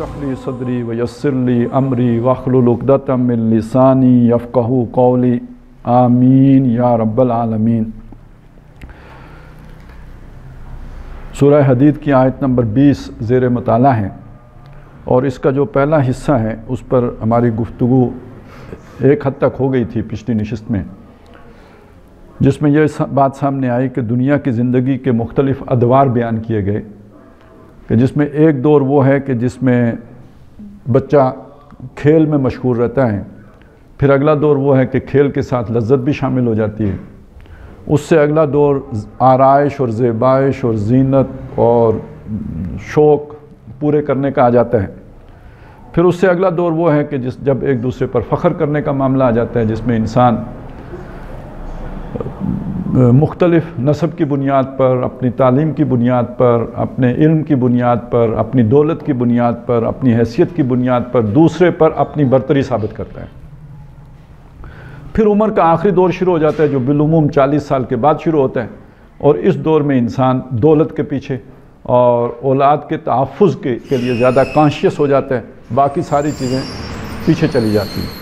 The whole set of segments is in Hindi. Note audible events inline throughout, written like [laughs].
शहली सदरी वयसरली अमरी वखलुलदातमिलसानी यफ़ू कौली आमीन या रब्बालमीन सूर्य हदीद की आयत नंबर 20 ज़ेर मताल है और इसका जो पहला हिस्सा है उस पर हमारी गुफ्तु एक हद तक हो गई थी पिछली नशस्त में जिसमें यह बात सामने आई कि दुनिया की ज़िंदगी के मुख्तलिफ़ अदवार बयान किए गए कि जिसमें एक दौर वो है कि जिसमें बच्चा खेल में मशहूर रहता है फिर अगला दौर वो है कि खेल के साथ लज्जत भी शामिल हो जाती है उससे अगला दौर आरइश और जेबाइश और जीनत और शौक़ पूरे करने का आ जाता है फिर उससे अगला दौर वो है कि जिस जब एक दूसरे पर फ़ख्र करने का मामला आ जाता है जिसमें इंसान मुख्तलफ़ नसब की बुनियाद पर अपनी तालीम की बुनियाद पर अपने इल्म की बुनियाद पर अपनी दौलत की बुनियाद पर अपनी हैसियत की बुनियाद पर दूसरे पर अपनी बरतरी साबित करता है फिर उम्र का आखिरी दौर शुरू हो जाता है जो बिलूम चालीस साल के बाद शुरू होता है और इस दौर में इंसान दौलत के पीछे और औलाद के तहफ़ के, के लिए ज़्यादा कॉन्शियस हो जाता है बाकी सारी चीज़ें पीछे चली जाती हैं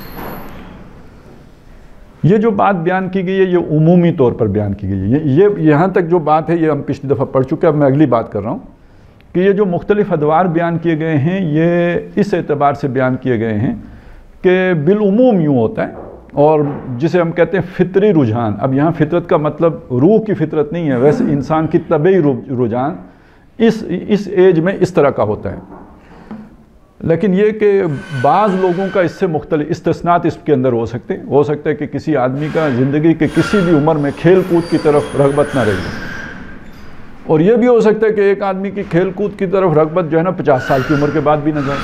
ये जो बात बयान की गई है ये उमूमी तौर पर बयान की गई है ये यहाँ तक जो बात है ये हम पिछली दफ़ा पढ़ चुके हैं अब मैं अगली बात कर रहा हूँ कि ये जो मुख्तलिफ अदवार बयान किए गए हैं ये इस एतबार से बयान किए गए हैं कि बिलूम यूँ होता है और जिसे हम कहते हैं फितरी रुझान अब यहाँ फितरत का मतलब रूह की फितरत नहीं है वैसे इंसान की तबी रुझान इस इस एज में इस तरह का होता है लेकिन ये कि बाज़ लोगों का इससे मुख्तल इसतनात इसके अंदर हो सकते हो सकता है कि किसी आदमी का ज़िंदगी के किसी भी उम्र में खेल कूद की तरफ रगबत ना रही और ये भी हो सकता है कि एक आदमी की खेल कूद की तरफ रगबत जो है ना पचास साल की उम्र के बाद भी ना जाए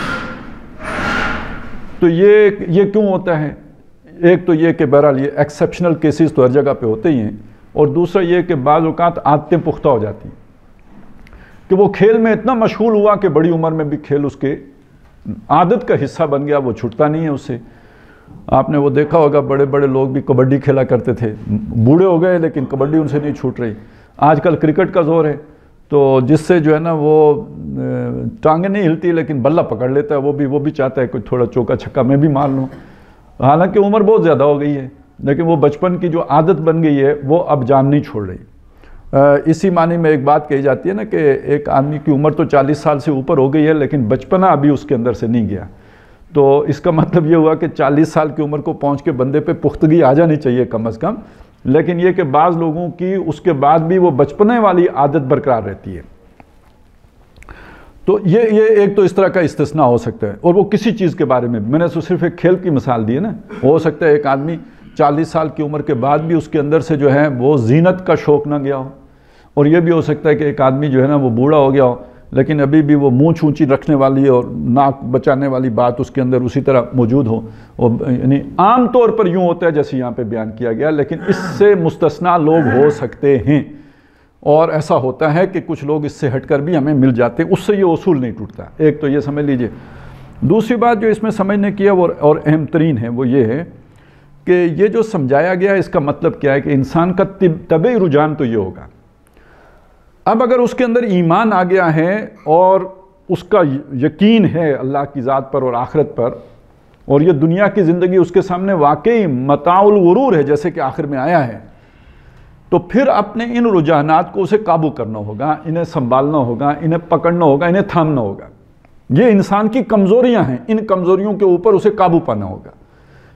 तो ये ये क्यों होता है एक तो ये कि बहरहाल ये एक्सेप्शनल केसेस तो हर जगह पे होते ही हैं और दूसरा ये कि बाज़ अवत आदतें पुख्ता हो जाती हैं कि वो खेल में इतना मशहूल हुआ कि बड़ी उम्र में भी खेल उसके आदत का हिस्सा बन गया वो छूटता नहीं है उससे आपने वो देखा होगा बड़े बड़े लोग भी कबड्डी खेला करते थे बूढ़े हो गए लेकिन कबड्डी उनसे नहीं छूट रही आजकल क्रिकेट का जोर है तो जिससे जो है ना वो टांगे नहीं हिलती लेकिन बल्ला पकड़ लेता है वो भी वो भी चाहता है कुछ थोड़ा चौका छक्का मैं भी मार लूँ हालांकि उम्र बहुत ज़्यादा हो गई है लेकिन वो बचपन की जो आदत बन गई है वो अब जान नहीं छोड़ रही इसी मानी में एक बात कही जाती है ना कि एक आदमी की उम्र तो 40 साल से ऊपर हो गई है लेकिन बचपना अभी उसके अंदर से नहीं गया तो इसका मतलब ये हुआ कि 40 साल की उम्र को पहुंच के बंदे पे पुख्तगी आ जानी चाहिए कम अज़ कम लेकिन ये कि बाज़ लोगों की उसके बाद भी वो बचपने वाली आदत बरकरार रहती है तो ये ये एक तो इस तरह का इस्तना हो सकता है और वो किसी चीज़ के बारे में मैंने तो सिर्फ एक खेल की मिसाल दी है ना हो सकता है एक आदमी 40 साल की उम्र के बाद भी उसके अंदर से जो है वो जीनत का शौक़ ना गया हो और ये भी हो सकता है कि एक आदमी जो है ना वो बूढ़ा हो गया हो लेकिन अभी भी वो मुँह छूची रखने वाली और नाक बचाने वाली बात उसके अंदर उसी तरह मौजूद हो और यानी आम तौर पर यूँ होता है जैसे यहाँ पे बयान किया गया लेकिन इससे मुस्तना लोग हो सकते हैं और ऐसा होता है कि कुछ लोग इससे हटकर भी हमें मिल जाते हैं उससे ये असूल नहीं टूटता एक तो ये समझ लीजिए दूसरी बात जो इसमें समझने की है वो और अहम तरीन है वो ये है कि ये जो समझाया गया इसका मतलब क्या है कि इंसान का तब रुझान तो ये होगा अब अगर उसके अंदर ईमान आ गया है और उसका यकीन है अल्लाह की ज़ात पर और आखरत पर और ये दुनिया की ज़िंदगी उसके सामने वाकई मताउल गुरूर है जैसे कि आखिर में आया है तो फिर अपने इन रुझानात को उसे काबू करना होगा इन्हें संभालना होगा इन्हें पकड़ना होगा इन्हें थामना होगा ये इंसान की कमज़ोरियां हैं इन कमज़ोरियों के ऊपर उसे काबू पाना होगा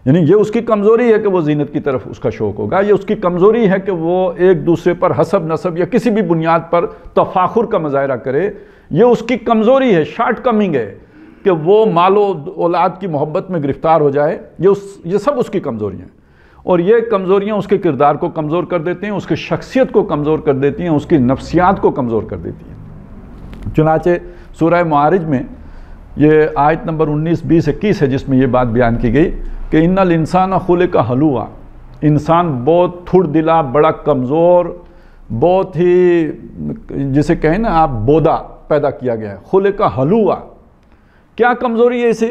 यानी ये उसकी कमज़ोरी है कि वो जीनत की तरफ उसका शौक़ होगा ये उसकी कमज़ोरी है कि वो एक दूसरे पर हसब नसब या किसी भी बुनियाद पर तफाखुर का मुजाहरा करे ये उसकी कमज़ोरी है शार्ट कमिंग है कि वो मालो औलाद की मोहब्बत में गिरफ़्तार हो जाए ये उस ये सब उसकी कमज़ोरियाँ हैं और ये कमज़ोरियाँ उसके किरदार को कमज़ोर कर देती हैं उसकी शख्सियत को कमज़ोर कर देती हैं उसकी नफ्सियात को कमज़ोर कर देती हैं चुनाचे सूर्य मारज में ये आयत नंबर उन्नीस बीस इक्कीस है जिसमें यह बात बयान की गई कि इन इंसान खुले का हलुआ इंसान बहुत थुड़ दिला बड़ा कमज़ोर बहुत ही जिसे कहें ना आप बोदा पैदा किया गया है खुले का हलुआ क्या कमज़ोरी है इसे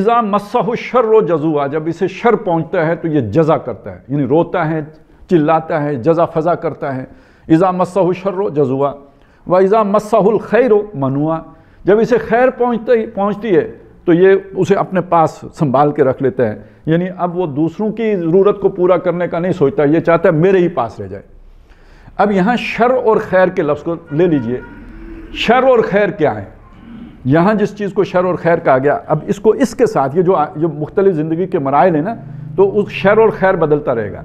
इज़ा मस्सह शर रो जजुआ जब इसे शर पहुंचता है तो ये जजा करता है यानी रोता है चिल्लाता है जजा फजा करता है इज़ा मस्सह शर रो जजुआ व इज़ा मस्सहुल खैर मनुआ जब इसे खैर पहुँचते पहुँचती है तो ये उसे अपने पास संभाल के रख लेते हैं यानी अब वो दूसरों की ज़रूरत को पूरा करने का नहीं सोचता ये चाहता है मेरे ही पास रह जाए अब यहाँ शर और खैर के लफ्ज़ को ले लीजिए शर और खैर क्या है यहाँ जिस चीज़ को शर और खैर कहा गया अब इसको इसके साथ ये जो जो मुख्तलिफ ज़िंदगी के मराइल हैं ना तो उस शर और खैर बदलता रहेगा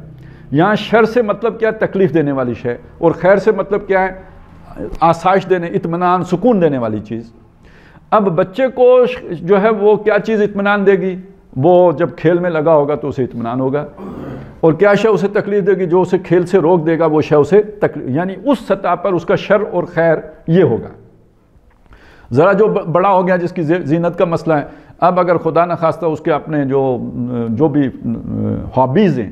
यहाँ शर से मतलब क्या है तकलीफ़ देने वाली शय और खैर से मतलब क्या है आसाइश देने इतमान सुकून देने वाली चीज़ अब बच्चे को जो है वो क्या चीज़ इतमान देगी वो जब खेल में लगा होगा तो उसे इतमान होगा और क्या शय उसे तकलीफ देगी जो उसे खेल से रोक देगा वो शय उसे तकलीफ यानी उस सतह पर उसका शर और खैर ये होगा ज़रा जो बड़ा हो गया जिसकी जीनत का मसला है अब अगर खुदा न खास्ता उसके अपने जो जो भी हॉबीज़ हैं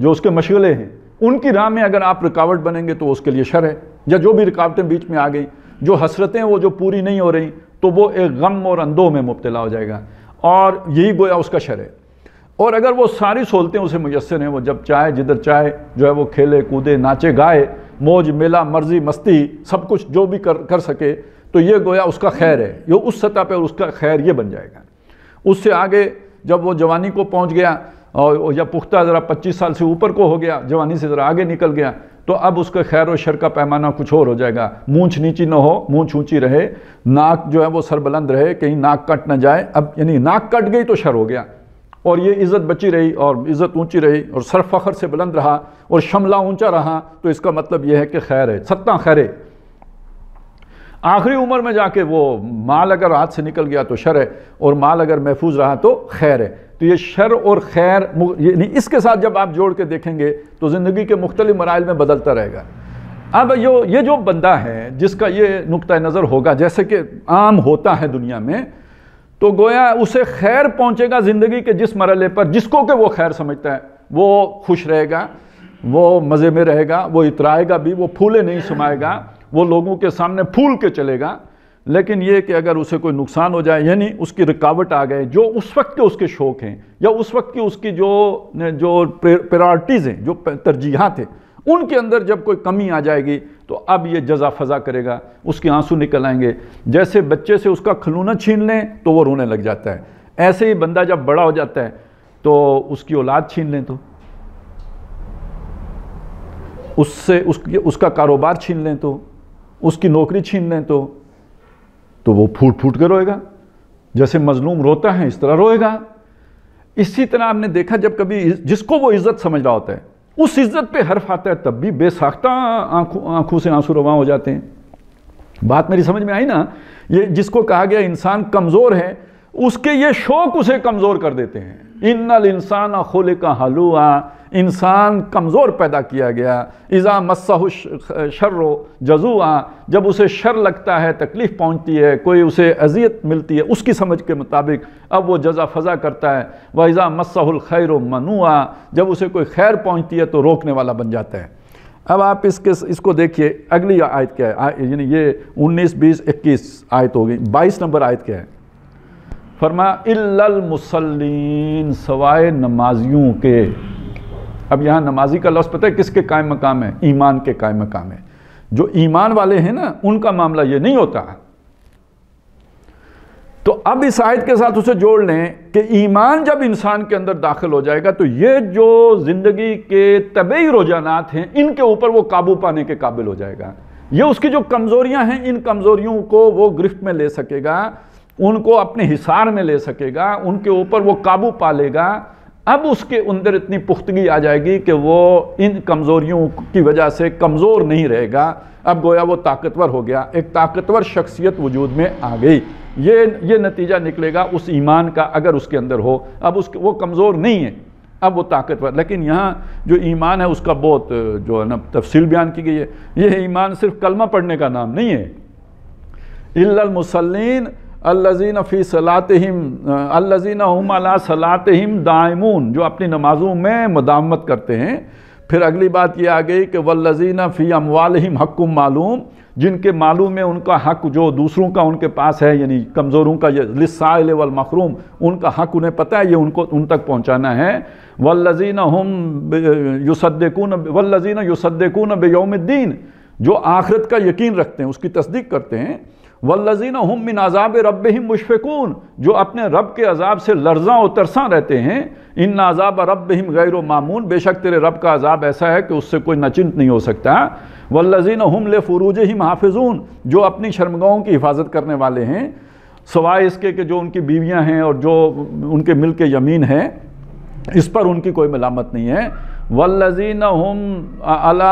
जो उसके मशगले हैं उनकी राह में अगर आप रुकावट बनेंगे तो उसके लिए शर है या जो भी रुकावटें बीच में आ गई जो हसरतें वो जो पूरी नहीं हो रही तो वो एक गम और अंदों में मुबतला हो जाएगा और यही गोया उसका शर है और अगर वो सारी सहूलतें उसे मैसर हैं वो जब चाहे जिधर चाहे जो है वो खेले कूदे नाचे गाए मौज मेला मर्जी मस्ती सब कुछ जो भी कर कर सके तो ये गोया उसका खैर है ये उस सतह पर उसका खैर ये बन जाएगा उससे आगे जब वो जवानी को पहुंच गया और या पुख्ता ज़रा 25 साल से ऊपर को हो गया जवानी से ज़रा आगे निकल गया तो अब उसका खैर और शर का पैमाना कुछ और हो जाएगा मूँछ नीची ना हो मूँछ ऊँची रहे नाक जो है वो सरबुलंद रहे कहीं नाक कट ना जाए अब यानी नाक कट गई तो शर हो गया और ये इज़्ज़त बची रही और इज़्ज़त ऊंची रही और सर फ़खर से बुलंद रहा और शमला ऊंचा रहा तो इसका मतलब यह है कि खैर है सत्ता खैर है आखिरी उम्र में जाके वो माल अगर हाथ से निकल गया तो शर है और माल अगर महफूज रहा तो खैर है तो ये शर और खैर यानी इसके साथ जब आप जोड़ के देखेंगे तो ज़िंदगी के मुख्तलि मराइल में बदलता रहेगा अब यो ये जो बंदा है जिसका ये नुक़ नज़र होगा जैसे कि आम होता है दुनिया में तो गोया उसे खैर पहुँचेगा ज़िंदगी के जिस मरल पर जिसको कि वो खैर समझता है वो खुश रहेगा वो मज़े में रहेगा वो इतराएगा भी वो फूले नहीं समाएगा वो लोगों के सामने फूल के चलेगा लेकिन ये कि अगर उसे कोई नुकसान हो जाए यानी उसकी रुकावट आ गए जो उस वक्त के उसके शौक हैं या उस वक्त की उसकी जो जो प्रायोरिटीज़ हैं जो तरजीहत हैं उनके अंदर जब कोई कमी आ जाएगी तो अब ये जजा फजा करेगा उसके आंसू निकल आएंगे जैसे बच्चे से उसका खलूना छीन लें तो वो रोने लग जाता है ऐसे ही बंदा जब बड़ा हो जाता है तो उसकी औलाद छीन लें तो उससे उसके उसका कारोबार छीन लें तो उसकी नौकरी छीन लें तो तो वो फूट फूट कर रोएगा जैसे मजलूम रोता है इस तरह रोएगा इसी तरह आपने देखा जब कभी जिसको वो इज्जत समझ रहा होता है उस इज्जत पे हर्फ आता है तब भी बेसाख्ता आंखों आंखों से आंसू रवा हो जाते हैं बात मेरी समझ में आई ना ये जिसको कहा गया इंसान कमज़ोर है उसके ये शौक उसे कमज़ोर कर देते हैं इन्नल इंसान खोले का हलुआ इंसान कमज़ोर पैदा किया गया इज़ा मस्सह शर्र जजुआ जब उसे शर लगता है तकलीफ़ पहुंचती है कोई उसे अजियत मिलती है उसकी समझ के मुताबिक अब वो जजा फ़ज़ा करता है व इज़ा मस्सहुल खैर मनुआ जब उसे कोई खैर पहुंचती है तो रोकने वाला बन जाता है अब आप इसके इसको देखिए अगली आयत क्या है यानी ये उन्नीस बीस इक्कीस आयत हो गई बाईस नंबर आयत क्या है फरमा मुसल्लीन सवाए नमाजियों के अब यहाँ नमाजी का लफ्ज़ पता है किसके कायम मकाम है ईमान के कायम मकाम है जो ईमान वाले हैं ना उनका मामला ये नहीं होता तो अब इस आयत के साथ उसे जोड़ लें कि ईमान जब इंसान के अंदर दाखिल हो जाएगा तो ये जो ज़िंदगी के तबई रुझानात हैं इनके ऊपर वो काबू पाने के काबिल हो जाएगा ये उसकी जो कमज़ोरियां हैं इन कमज़ोरियों को वो गिरफ्त में ले सकेगा उनको अपने हिसार में ले सकेगा उनके ऊपर वो काबू पा लेगा अब उसके अंदर इतनी पुख्तगी आ जाएगी कि वो इन कमज़ोरियों की वजह से कमज़ोर नहीं रहेगा अब गोया वो ताकतवर हो गया एक ताकतवर शख्सियत वजूद में आ गई ये ये नतीजा निकलेगा उस ईमान का अगर उसके अंदर हो अब उस वो कमज़ोर नहीं है अब वो ताकतवर लेकिन यहाँ जो ईमान है उसका बहुत जो है ना तफसील बयान की गई है यह ईमान सिर्फ कलमा पढ़ने का नाम नहीं है इल्लमसलिन अल्लाजीन फ़ी सलातम अल्लाजीन हम अला सलातम दायमून जो अपनी नमाज़ों में मदामत करते हैं फिर अगली बात ये आ गई कि वल्लजीन फ़ी अमवालम हक़ मालूम जिनके मालूम में उनका हक जो दूसरों का उनके पास है यानी कमज़ोरों का लिसाइल वल उनका हक उन्हें पता है ये उनको उन तक पहुँचाना है वल्लजीन हम युसदून वल्लजीन युसदून बेयोमद्दीन जो आखरत का यकीन रखते हैं उसकी तस्दीक करते हैं वल्लजीन हम मिन अजाब रब ही मुशफ़ून जो अपने रब के अजाब से लर्जा और तरसा रहते हैं इन अजाब रब गैर मामून बेशक तेरे रब का अजाब ऐसा है कि उससे कोई नचिंत नहीं हो सकता वल्लजीन हमले ले फ़रूज ही हाफिजून जो अपनी शर्मगाहों की हिफाजत करने वाले हैं सवाए इसके कि जो उनकी बीवियाँ हैं और जो उनके मिल के यमीन हैं इस पर उनकी कोई मलामत नहीं है वल्लजीन हम अला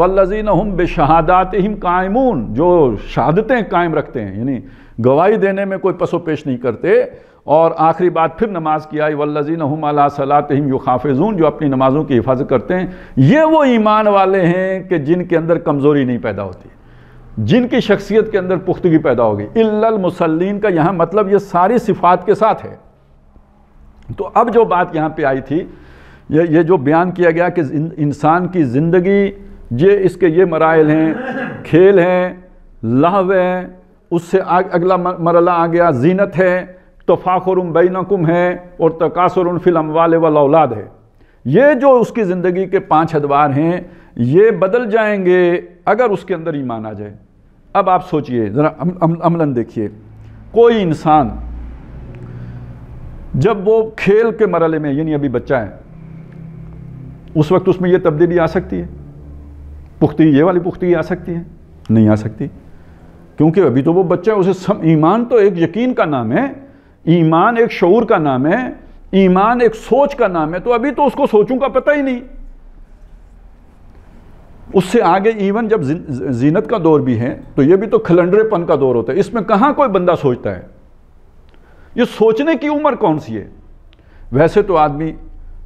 वल्लजीन हम बेशहादात हम कायमून जो शहादतें कायम रखते हैं यानी गवाही देने में कोई पसो पेश नहीं करते और आखिरी बात फिर नमाज की आई वल्लजीन हम अला सलात हिम यू खाफिजून जो अपनी नमाज़ों की हिफाजत करते हैं ये वो ईमान वाले हैं कि जिनके अंदर कमज़ोरी नहीं पैदा होती जिनकी शख्सियत के अंदर पुख्तगी पैदा होगी इल्लल मुसल्लिन का यहाँ मतलब ये सारी सिफात के साथ है तो अब जो बात यहाँ पे आई थी ये ये जो बयान किया गया कि इंसान की ज़िंदगी ये इसके ये मराइल हैं खेल हैं लहव है उससे आग, अगला मरला आ गया जीनत है तो फाखुर बैनकुम है और तकासर फिल अमवाल वलाउलाद है ये जो उसकी ज़िंदगी के पांच अदवार हैं ये बदल जाएंगे अगर उसके अंदर ही आ जाए अब आप सोचिए ज़रा अम, अम, अमलन देखिए कोई इंसान जब वो खेल के मरले में यानी अभी बच्चा है उस वक्त उसमें यह तब्दीली आ सकती है पुख्ती ये वाली पुख्ती आ सकती है नहीं आ सकती क्योंकि अभी तो वो बच्चा है उसे सम ईमान तो एक यकीन का नाम है ईमान एक शौर का नाम है ईमान एक सोच का नाम है तो अभी तो उसको सोचों का पता ही नहीं उससे आगे इवन जब जीनत का दौर भी है तो ये भी तो खलंडरेपन का दौर होता है इसमें कहाँ कोई बंदा सोचता है ये सोचने की उम्र कौन सी है वैसे तो आदमी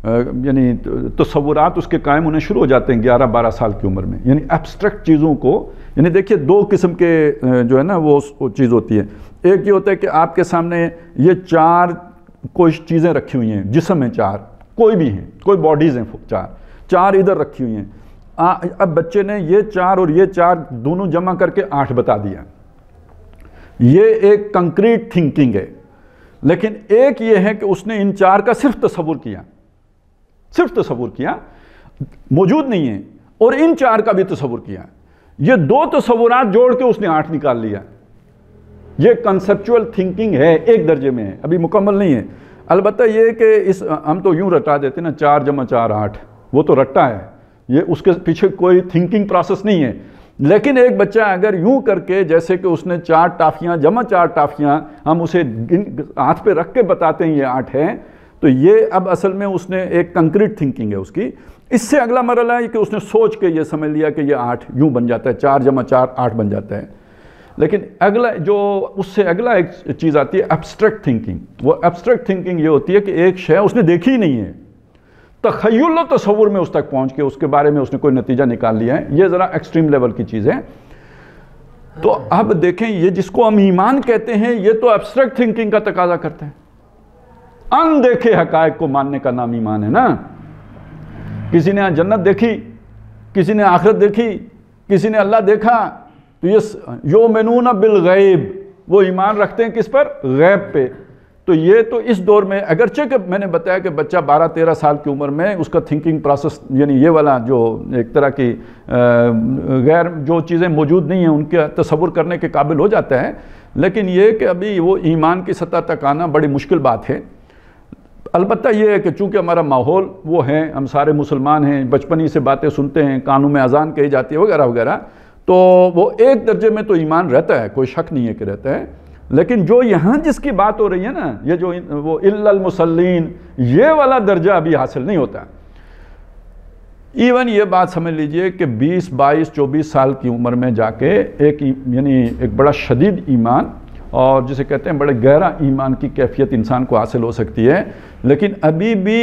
यानी तो, तस्वुरात उसके कायम होने शुरू हो जाते हैं ग्यारह बारह साल की उम्र में यानी एब्स्ट्रैक्ट चीज़ों को यानी देखिए दो किस्म के जो है ना वो चीज़ होती है एक ये होता है कि आपके सामने ये चार कोई चीज़ें रखी हुई हैं जिसम हैं चार कोई भी हैं कोई बॉडीज़ हैं चार चार इधर रखी हुई हैं अब बच्चे ने ये चार और ये चार दोनों जमा करके आठ बता दिया ये एक कंक्रीट थिंकिंग है लेकिन एक ये है कि उसने इन चार का सिर्फ तस्वुर किया सिर्फ तस्वुर किया मौजूद नहीं है और इन चार का भी तस्वुर किया ये दो तस्वूर जोड़ के उसने आठ निकाल लिया ये कंसेप्चुअल थिंकिंग है एक दर्जे में है अभी मुकम्मल नहीं है अलबत्त ये कि इस हम तो यूं रटा देते ना चार जमा चार आठ वो तो रट्टा है ये उसके पीछे कोई थिंकिंग प्रोसेस नहीं है लेकिन एक बच्चा अगर यूं करके जैसे कि उसने चार टाफियां जमा चार टाफियां हम उसे हाथ पे रख के बताते हैं ये आठ है तो ये अब असल में उसने एक कंक्रीट थिंकिंग है उसकी इससे अगला मरल है कि उसने सोच के ये समझ लिया कि ये आठ यूं बन जाता है चार जमा चार आठ बन जाता है लेकिन अगला जो उससे अगला एक चीज़ आती है एब्स्ट्रैक्ट थिंकिंग वो एब्स्ट्रैक्ट थिंकिंग ये होती है कि एक शय उसने देखी ही नहीं है तखयल तस्वुर में उस तक पहुंच के उसके बारे में उसने कोई नतीजा निकाल लिया है ये ज़रा एक्सट्रीम लेवल की चीज़ है तो अब देखें ये जिसको हम ईमान कहते हैं ये तो एब्स्ट्रैक्ट थिंकिंग का तकाजा करते हैं अनदेखे हकायक को मानने का नाम ईमान है ना किसी ने जन्नत देखी किसी ने आखिरत देखी किसी ने अल्लाह देखा तो ये यो मनून बिल गैब वो ईमान रखते हैं किस पर गैब पे तो ये तो इस दौर में अगरचे कि मैंने बताया कि बच्चा बारह तेरह साल की उम्र में उसका थिंकिंग प्रोसेस यानी ये वाला जो एक तरह की गैर जो चीज़ें मौजूद नहीं हैं उनका तस्वुर करने के काबिल हो जाता है लेकिन ये कि अभी वो ईमान की सतह तक आना बड़ी मुश्किल बात है अलबत् ये है कि चूँकि हमारा माहौल वो है हम सारे मुसलमान हैं बचपन ही से बातें सुनते हैं कानों में अजान कही जाती है वगैरह वगैरह तो वो एक दर्जे में तो ईमान रहता है कोई शक नहीं है कि रहता है लेकिन जो यहाँ जिसकी बात हो रही है ना ये जो वो इल्लमसलिन ये वाला दर्जा अभी हासिल नहीं होता इवन ये बात समझ लीजिए कि 20, 22, 24 साल की उम्र में जाके एक यानी एक बड़ा शदीद ईमान और जिसे कहते हैं बड़े गहरा ईमान की कैफियत इंसान को हासिल हो सकती है लेकिन अभी भी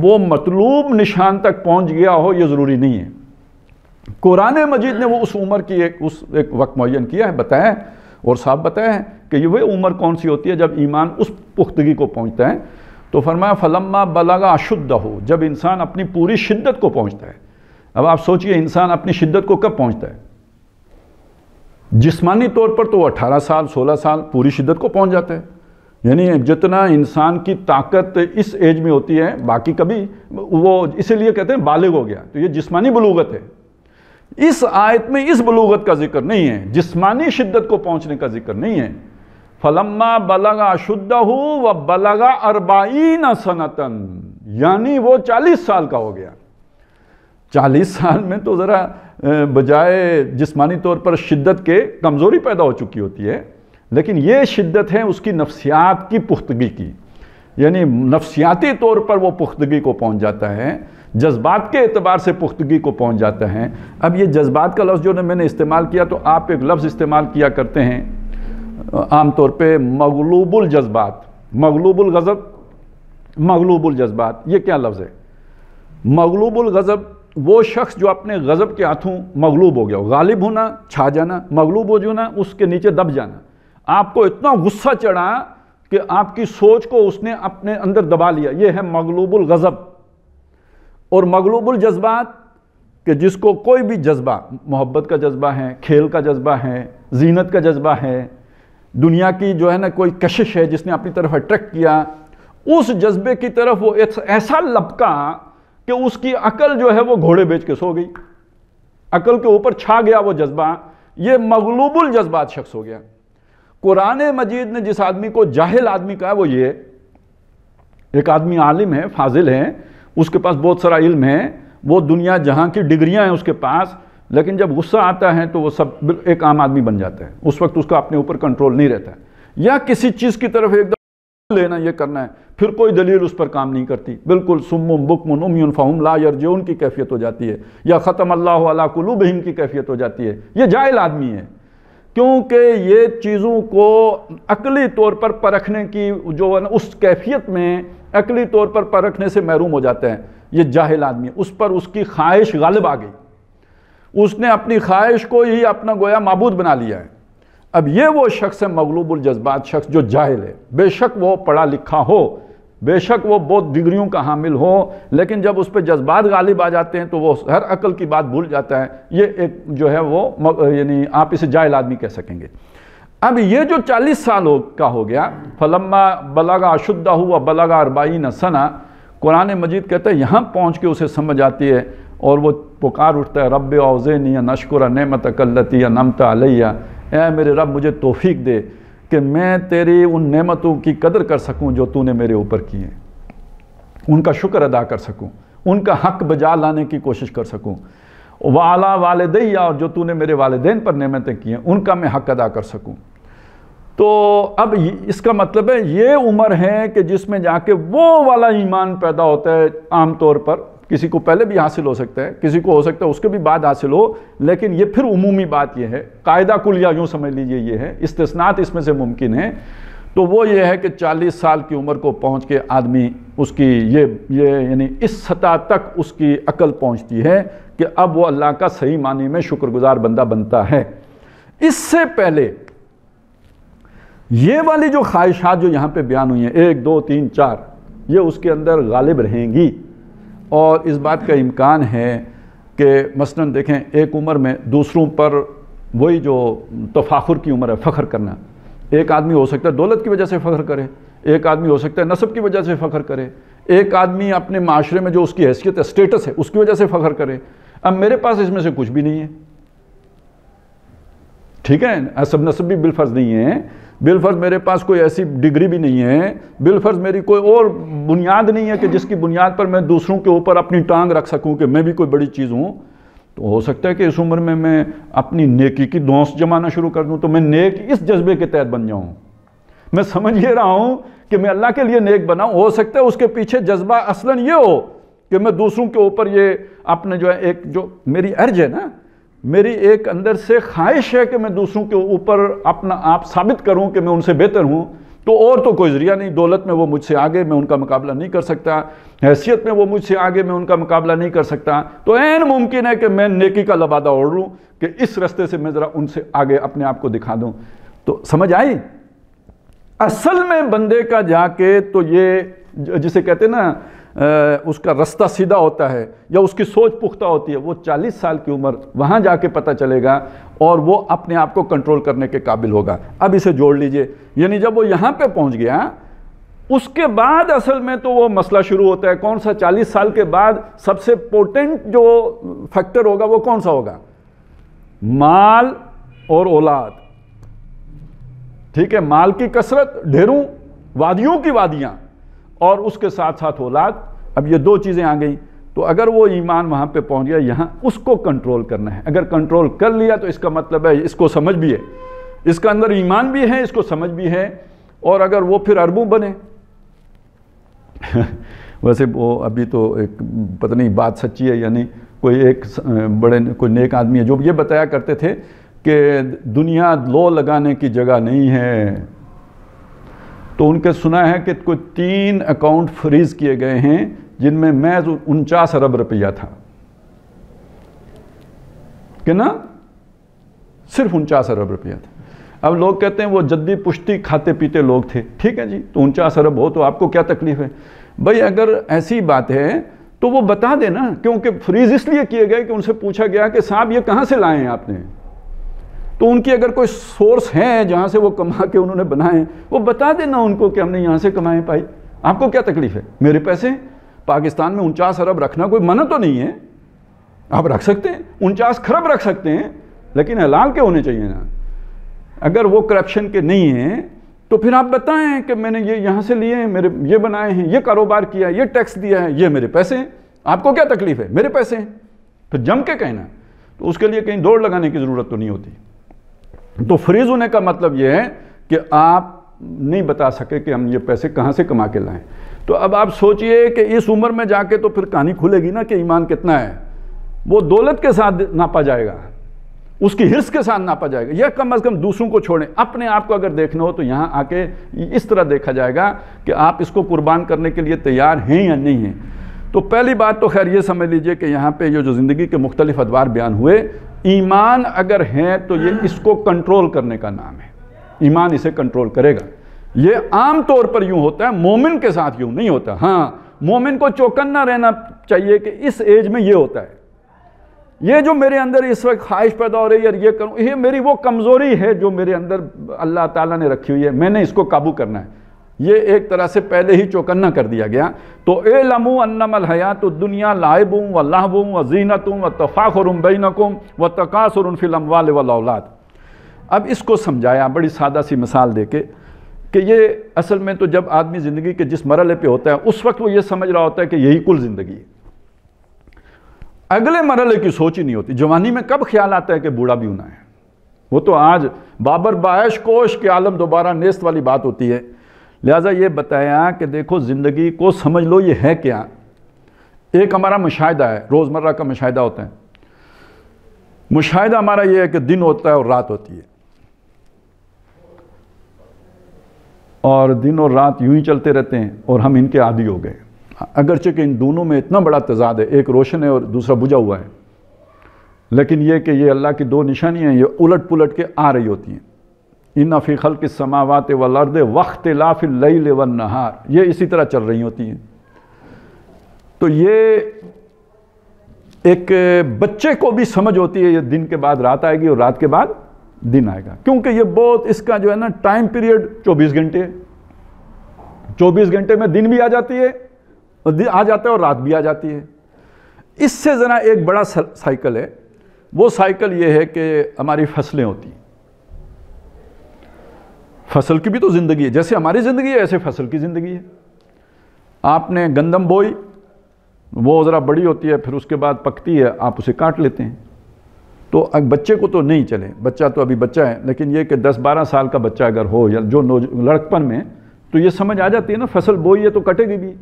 वो मतलूब निशान तक पहुंच गया हो ये ज़रूरी नहीं है कुरान मजीद ने वो उस उम्र की एक उस एक वक्त मुन किया है बताया और साहब बताया है कि वह उम्र कौन सी होती है जब ईमान उस पुख्तगी को पहुँचता है तो फरमाया फलम्मा बलागा अशुद्ध हो जब इंसान अपनी पूरी शिद्दत को पहुँचता है अब आप सोचिए इंसान अपनी शिद्दत को कब पहुँचता है जिस्मानी तौर पर तो 18 अठारह साल सोलह साल पूरी शिद्दत को पहुंच जाते हैं यानी जितना इंसान की ताकत इस एज में होती है बाकी कभी वो इसीलिए कहते हैं बालिग हो गया तो ये जिस्मानी बलूगत है इस आयत में इस बलूगत का जिक्र नहीं है जिस्मानी शिद्दत को पहुंचने का जिक्र नहीं है फलम्मा बलगा शुद्ध हो व बलगा अरबाइन सनतन यानी वो चालीस साल का हो गया चालीस साल में तो ज़रा बजाय जिसमानी तौर पर शिद्दत के कमज़ोरी पैदा हो चुकी होती है लेकिन ये शिद्दत है उसकी नफ्सियात की पुख्तगी की यानी नफ्सियाती तौर पर वो पुख्तगी को पहुंच जाता है जज्बात के अतबार से पुख्तगी को पहुंच जाता है अब ये जज्बात का लफ्ज़ जो ने मैंने इस्तेमाल किया तो आप एक लफ्ज़ इस्तेमाल किया करते हैं आम तौर पर मगलूबुल जज्बात मगलूबुल गज़ब मगलूबुल जज्बात ये क्या लफ्ज़ है मगलूबुल गज़ब वो शख्स जो अपने गज़ब के हाथों मगलूब हो गया गालिब होना छा जाना मगलूब हो जाना उसके नीचे दब जाना आपको इतना गुस्सा चढ़ा कि आपकी सोच को उसने अपने अंदर दबा लिया ये है मगलूबुल गज़ब और मगलूबुल जज्बात कि जिसको कोई भी जज्बा मोहब्बत का जज्बा है खेल का जज्बा है जीनत का जज्बा है दुनिया की जो है ना कोई कशिश है जिसने अपनी तरफ अट्रैक्ट किया उस जज्बे की तरफ वो ऐसा लपका कि उसकी अकल जो है वो घोड़े बेच के सो गई अकल के ऊपर छा गया वो जज्बा ये मगलूबुल जज्बात शख्स हो गया कुरान मजीद ने जिस आदमी को जाहिल आदमी कहा वो ये एक आदमी आलिम है फाजिल है उसके पास बहुत सारा इल्म है वो दुनिया जहाँ की डिग्रियाँ हैं उसके पास लेकिन जब गुस्सा आता है तो वो सब एक आम आदमी बन जाता है उस वक्त उसका अपने ऊपर कंट्रोल नहीं रहता है या किसी चीज़ की तरफ एकदम लेना ये करना है फिर कोई दलील उस पर काम नहीं करती बिल्कुल सुमुम बुकमन उमयन फ़ाहम ला जो की कैफियत हो जाती है या ख़त्म अल्लाह अला कुलूबहिम की कैफियत हो जाती है ये जायल आदमी है क्योंकि ये चीज़ों को अकली तौर पर परखने की जो है ना उस कैफियत में अकली तौर पर परखने से महरूम हो जाते हैं ये जाहिल आदमी उस पर उसकी ख्वाहिश गालिब आ गई उसने अपनी ख्वाहिश को ही अपना गोया मबूद बना लिया है अब ये वो शख्स है जज्बात शख्स जो जाहिल है बेशक वो पढ़ा लिखा हो बेशक वो बहुत डिग्रियों का हामिल हो लेकिन जब उस पर जज्बात गालिब आ जाते हैं तो वो हर अकल की बात भूल जाता है ये एक जो है वो यानी आप इसे जायल आदमी कह सकेंगे अब ये जो 40 साल हो, का हो गया फलम्मा बलागा अशुद्धा हुआ बलागा अरबाईन सना कुरान मजीद कहते हैं यहाँ पहुँच के उसे समझ आती है और वो पुकार उठता है रब औजे या नशकुर नमत अकलती नमत नमता अलैया ए मेरे रब मुझे तोफ़ी दे कि मैं तेरी उन नेमतों की कदर कर सकूं जो तूने मेरे ऊपर की हैं उनका शुक्र अदा कर सकूं उनका हक बजा लाने की कोशिश कर सकूं वाला वालदे और जो तूने मेरे वालदेन पर नेमतें की हैं उनका मैं हक अदा कर सकूं तो अब इसका मतलब है ये उम्र है कि जिसमें जाके वो वाला ईमान पैदा होता है आम तौर पर किसी को पहले भी हासिल हो सकता है किसी को हो सकता है उसके भी बाद हासिल हो लेकिन ये फिर उमूमी बात यह है कायदा कुल या यूँ समझ लीजिए ये है इस्तेसनात इसमें से मुमकिन है तो वो ये है कि 40 साल की उम्र को पहुंच के आदमी उसकी ये ये यानी इस सतह तक उसकी अकल पहुंचती है कि अब वो अल्लाह का सही मानी में शुक्रगुजार बंदा बनता है इससे पहले ये वाली जो ख्वाहिशात जो यहाँ पे बयान हुई हैं एक दो तीन चार ये उसके अंदर गालिब रहेंगी और इस बात का इम्कान है कि मसलन देखें एक उम्र में दूसरों पर वही जो तफाखुर की उम्र है फ़ख्र करना एक आदमी हो सकता है दौलत की वजह से फ़ख्र करे एक आदमी हो सकता है नस्ब की वजह से फ़ख्र करे एक आदमी अपने माशरे में जो उसकी हैसियत है स्टेटस है उसकी वजह से फ़ख्र करे अब मेरे पास इसमें से कुछ भी नहीं है ठीक है सब नस्ब भी बिलफर्ज नहीं है बिलफर्ज मेरे पास कोई ऐसी डिग्री भी नहीं है बिलफर्ज मेरी कोई और बुनियाद नहीं है कि जिसकी बुनियाद पर मैं दूसरों के ऊपर अपनी टांग रख सकूं कि मैं भी कोई बड़ी चीज़ हूं तो हो सकता है कि इस उम्र में मैं अपनी नेकी की दोस्त जमाना शुरू कर दूं तो मैं नेक इस जज्बे के तहत बन जाऊँ मैं समझ ये रहा हूँ कि मैं अल्लाह के लिए नेक बनाऊँ हो सकता है उसके पीछे जज्बा असलन ये हो कि मैं दूसरों के ऊपर ये अपने जो है एक जो मेरी अर्ज है ना मेरी एक अंदर से ख्वाहिश है कि मैं दूसरों के ऊपर अपना आप साबित करूं कि मैं उनसे बेहतर हूं तो और तो कोई ज़रिया नहीं दौलत में वो मुझसे आगे मैं उनका मुकाबला नहीं कर सकता हैसियत में वो मुझसे आगे मैं उनका मुकाबला नहीं कर सकता तो एन मुमकिन है कि मैं नेकी का लबादा ओढ़ लूँ कि इस रस्ते से मैं ज़रा उनसे आगे अपने आप को दिखा दूँ तो समझ आई असल में बंदे का जाके तो ये जिसे कहते ना उसका रास्ता सीधा होता है या उसकी सोच पुख्ता होती है वो 40 साल की उम्र वहाँ जाके पता चलेगा और वो अपने आप को कंट्रोल करने के काबिल होगा अब इसे जोड़ लीजिए यानी जब वो यहाँ पे पहुँच गया उसके बाद असल में तो वो मसला शुरू होता है कौन सा 40 साल के बाद सबसे पोटेंट जो फैक्टर होगा वो कौन सा होगा माल और औलाद ठीक है माल की कसरत ढेरों वादियों की वादियाँ और उसके साथ साथ औलाद अब ये दो चीज़ें आ गई तो अगर वो ईमान वहाँ पे पहुँच गया यहाँ उसको कंट्रोल करना है अगर कंट्रोल कर लिया तो इसका मतलब है इसको समझ भी है इसका अंदर ईमान भी है इसको समझ भी है और अगर वो फिर अरबू बने [laughs] वैसे वो अभी तो एक पता नहीं बात सच्ची है या नहीं कोई एक बड़े कोई नेक आदमी है जो ये बताया करते थे कि दुनिया लो लगाने की जगह नहीं है तो उनके सुना है कि कोई तीन अकाउंट फ्रीज किए गए हैं जिनमें मैज उनचास अरब रुपया था कि ना सिर्फ उनचास अरब रुपया था अब लोग कहते हैं वो जद्दी पुश्ती खाते पीते लोग थे ठीक है जी तो उनचास अरब हो तो आपको क्या तकलीफ है भाई अगर ऐसी बात है तो वो बता देना क्योंकि फ्रीज इसलिए किए गए कि उनसे पूछा गया कि साहब ये कहाँ से लाए हैं आपने तो उनकी अगर कोई सोर्स है जहाँ से वो कमा के उन्होंने बनाए वो बता देना उनको कि हमने यहाँ से कमाए पाई आपको क्या तकलीफ है मेरे पैसे पाकिस्तान में उनचास अरब रखना कोई मना तो नहीं है आप रख सकते हैं उनचास खरब रख सकते हैं लेकिन हलाल के होने चाहिए ना अगर वो करप्शन के नहीं हैं तो फिर आप बताएं कि मैंने ये यहाँ से लिए हैं मेरे ये बनाए हैं ये कारोबार किया है ये टैक्स दिया है ये मेरे पैसे हैं आपको क्या तकलीफ है मेरे पैसे हैं फिर जम के कहना तो उसके लिए कहीं दौड़ लगाने की ज़रूरत तो नहीं होती तो फ्रीज होने का मतलब यह है कि आप नहीं बता सके कि हम ये पैसे कहां से कमा के लाएं तो अब आप सोचिए कि इस उम्र में जाके तो फिर कहानी खुलेगी ना कि ईमान कितना है वो दौलत के साथ नापा जाएगा उसकी हिर्स के साथ नापा जाएगा या कम अज़ कम दूसरों को छोड़ें अपने आप को अगर देखना हो तो यहां आके इस तरह देखा जाएगा कि आप इसको कुर्बान करने के लिए तैयार हैं या नहीं हैं तो पहली बात तो खैर ये समझ लीजिए कि यहाँ पे ये जो ज़िंदगी के मुख्तलिफ अदवार बयान हुए ईमान अगर है तो ये इसको कंट्रोल करने का नाम है ईमान इसे कंट्रोल करेगा ये आम तौर पर यूं होता है मोमिन के साथ यूं नहीं होता हाँ मोमिन को चौकन्ना रहना चाहिए कि इस एज में ये होता है ये जो मेरे अंदर इस वक्त ख्वाहिश पैदा हो रही है ये करूँ ये मेरी वो कमज़ोरी है जो मेरे अंदर अल्लाह ताला ने रखी हुई है मैंने इसको काबू करना है ये एक तरह से पहले ही चौकन्ना कर दिया गया तो ए लमू अन्नमल हयात दुनिया लाइबूँ व लाहबूँ व जीनतूँ व तफ़ाखरम बैनकुम व तकासर फ़िलम वाल लौलाद अब इसको समझाया बड़ी सादा सी मिसाल दे के कि ये असल में तो जब आदमी ज़िंदगी के जिस मरल पे होता है उस वक्त वो ये समझ रहा होता है कि यही कुल ज़िंदगी है अगले मरल की सोच ही नहीं होती जवानी में कब ख्याल आता है कि बूढ़ा भी होना है वो तो आज बाबर बाश कोश के आलम दोबारा नेस्त वाली बात होती है लिहाजा ये बताया कि देखो ज़िंदगी को समझ लो ये है क्या एक हमारा मुशाह है रोज़मर्रा का मुशाह होता है मुशाह हमारा ये है कि दिन होता है और रात होती है और दिन और रात यूं ही चलते रहते हैं और हम इनके आदि हो गए अगरचे कि इन दोनों में इतना बड़ा तजाद है एक रोशन है और दूसरा बुझा हुआ है लेकिन यह कि ये अल्लाह की दो निशानियाँ ये उलट पुलट के आ रही होती हैं इन फ़िखल की समावत व लर्द वक्त लाफ लई व नहार ये इसी तरह चल रही होती हैं तो ये एक बच्चे को भी समझ होती है ये दिन के बाद रात आएगी और रात के बाद दिन आएगा क्योंकि ये बहुत इसका जो है ना टाइम पीरियड 24 घंटे चौबीस 24 घंटे में दिन भी आ जाती है दिन आ जाता है और रात भी आ जाती है इससे ज़रा एक बड़ा साइकिल है वो साइकिल ये है कि हमारी फसलें होती हैं फसल की भी तो ज़िंदगी है जैसे हमारी ज़िंदगी है ऐसे फसल की ज़िंदगी है आपने गंदम बोई वो ज़रा बड़ी होती है फिर उसके बाद पकती है आप उसे काट लेते हैं तो अब बच्चे को तो नहीं चले बच्चा तो अभी बच्चा है लेकिन ये कि 10-12 साल का बच्चा अगर हो या जो लड़कपन में तो ये समझ आ जाती है ना फसल बोई है तो कटेगी भी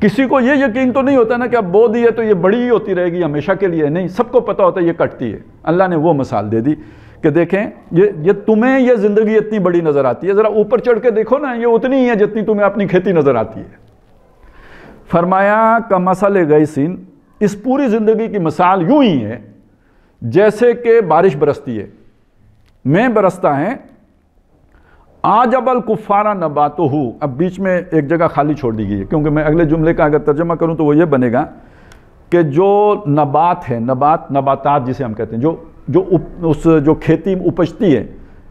किसी को ये यकीन तो नहीं होता ना कि अब बो दी है तो ये बड़ी ही होती रहेगी हमेशा के लिए नहीं सबको पता होता है ये कटती है अल्लाह ने वो मिसाल दे दी कि देखें ये ये तुम्हें ये ज़िंदगी इतनी बड़ी नज़र आती है ज़रा ऊपर चढ़ के देखो ना ये उतनी ही है जितनी तुम्हें अपनी खेती नज़र आती है फरमाया का मसल गई सीन इस पूरी ज़िंदगी की मिसाल यूं ही है जैसे कि बारिश बरसती है मैं बरसता है आज अबल कुफ़ारा नबातो हूँ अब बीच में एक जगह खाली छोड़ दी गई है क्योंकि मैं अगले जुमले का अगर तर्जमा करूं तो वो ये बनेगा कि जो नबात है नबात नबाता जिसे हम कहते हैं जो जो उप, उस जो खेती उपजती है